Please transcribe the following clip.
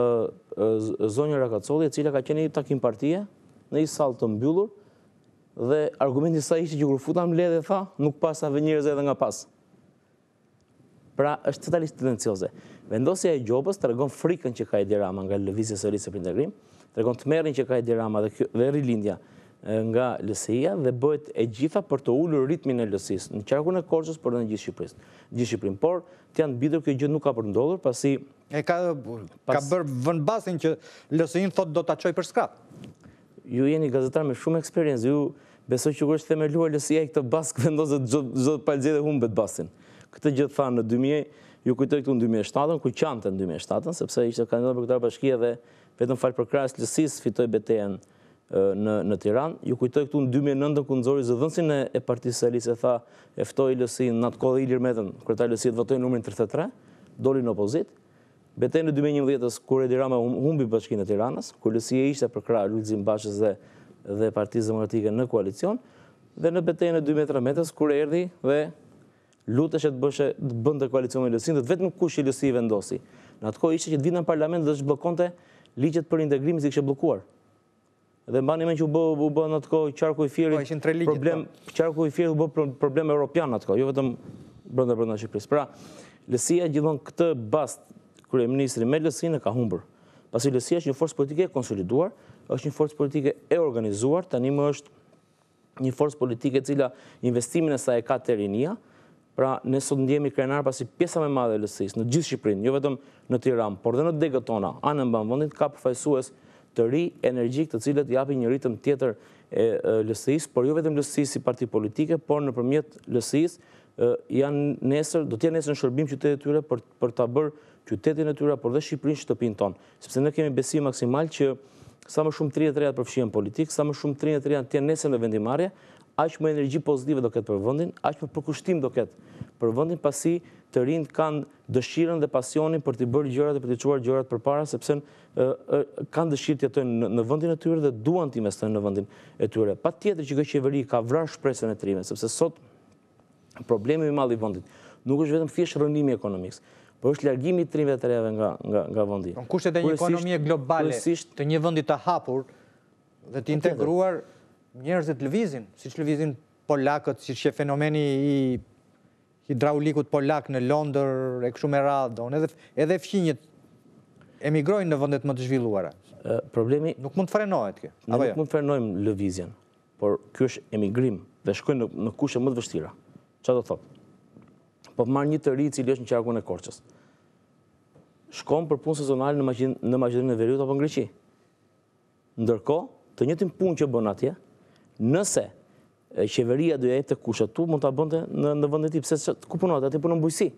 zonjë Rakacoli, e cila ka qeni takim partije, në i salë të mbyllur, dhe argumenti sa ishte që kërë futam le dhe tha, nuk pas a edhe nga pas. Pra, është totalisht tendencioze. Vendosja e gjopës të regon frikën që ka e dirama nga lëvizje së rrisë e integrim të regon të merin që ka e dirama dhe rilindja, nga lësia dhe bëhet e gjitha për të ullur ritmin e lësis në qarkun e korqës për në gjithë Shqipërisë. Gjithë Shqipërinë, por të janë bidur kjo gjithë nuk ka përndodhur, pasi... E ka bërë vënbasin që lësin thot do të aqoj për skratë. Ju jeni gazetar me shumë eksperiencë, ju beso që kërështë themeluar lësia i këtë basë këvendosët gjithë palëgje dhe humë bëtë basin. Këtë gjithë thanë në 2000, ju kujtoj këtu në 2007, ku qante në 2007, sepse ishte kandidat për këtara bashkia dhe vetëm falë për krasë lësis fitoj betejen në në Tiran. Ju kujtoj këtu në 2009 ku nëzori zë e partijës e lisë e tha eftoj i lësin, në atë kodhe i lirmetën medhen, kërta i lësit votoj në numërin 33, doli në opozit. Betej në 2011-ës, kër e dirama humbi bashkinë e Tiranës, kër lësit e ishte për kra lukëzim bashkës dhe partijës demokratike në koalicion, dhe në betej në 2013-ës, kër e erdi dhe të bëshë të bëndë të koalicion e lësin, dhe të vetë nuk kush i lësit vendosi. Në atë kohë ishte që të vindë në parlament dhe të ligjet për integrimi si kështë blokuar. Dhe mba një me që u bë në të kohë qarku i firit po, problem... Po. Qarku i firit u bë problem e Europian në të kohë, jo vetëm brënda brënda Shqipëris. Pra, lësia gjithon këtë bast kërë e ministri me lësine ka humbër. pasi i lësia është një forës politike e konsoliduar, është një forës politike e organizuar, të animë është një forës politike cila investimin e sa e ka të erinia, Pra, në sot ndjemi krenar, pasi pjesa me madhe e lësis, në gjithë Shqiprin, jo vetëm në Tiram, por dhe në degët tona, anë në vëndit, ka përfajsues të ri energjik të cilët japin një ritëm tjetër e lësëis, por ju jo vetëm lësëis si parti politike, por në përmjet lësëis, janë nesër, do tja nesër në shërbim qytetit tyre për të bërë qytetin e tyre, por dhe Shqiprin që të pinë tonë. sepse në kemi besim maksimal që sa më shumë 33 atë përfshien politik, sa më shumë 33 atë tja nesër në vendimarje, aqë më energji pozitive do këtë për vëndin, aqë më përkushtim do këtë për vëndin pasi të rinë kanë dëshiren dhe pasionin për të bërë gjërat e për t'i quar gjërat për para, sepse kanë dëshirë të jetojnë në vëndin e tyre dhe duan të imestojnë në vëndin e tyre. Pa tjetër që këqeveri ka vrar shpresën e trime, sepse sot problemi me mali vëndit nuk është vetëm fjesht rëndimi ekonomikës, për është largimi i të reve nga vëndi. Kushtë e një ekonomie globale të një vëndi të hapur dhe të integruar njerëzit lëvizin, si që lëvizin polakët, si që fenomeni i hidraulikut polak në Londër, e këshu me radon, edhe fqinjët emigrojnë në vëndet më të zhvilluara. Problemi... Nuk mund të frenojt kjo? Nuk jo? mund të frenojmë lëvizjen, por kjo është emigrim dhe shkojnë në kushe më të vështira. Qa do thotë? Po marrë një të ri cili është në qarkun e korqës. Shkojnë për punë sezonal në maqedrinë e veriut apo në greqi. Ndërko, të njëtim punë që bënë atje, nëse qeveria dhe e të kushat tu mund të abonte në vëndetip, se që ku punat, atë i punon bujësi.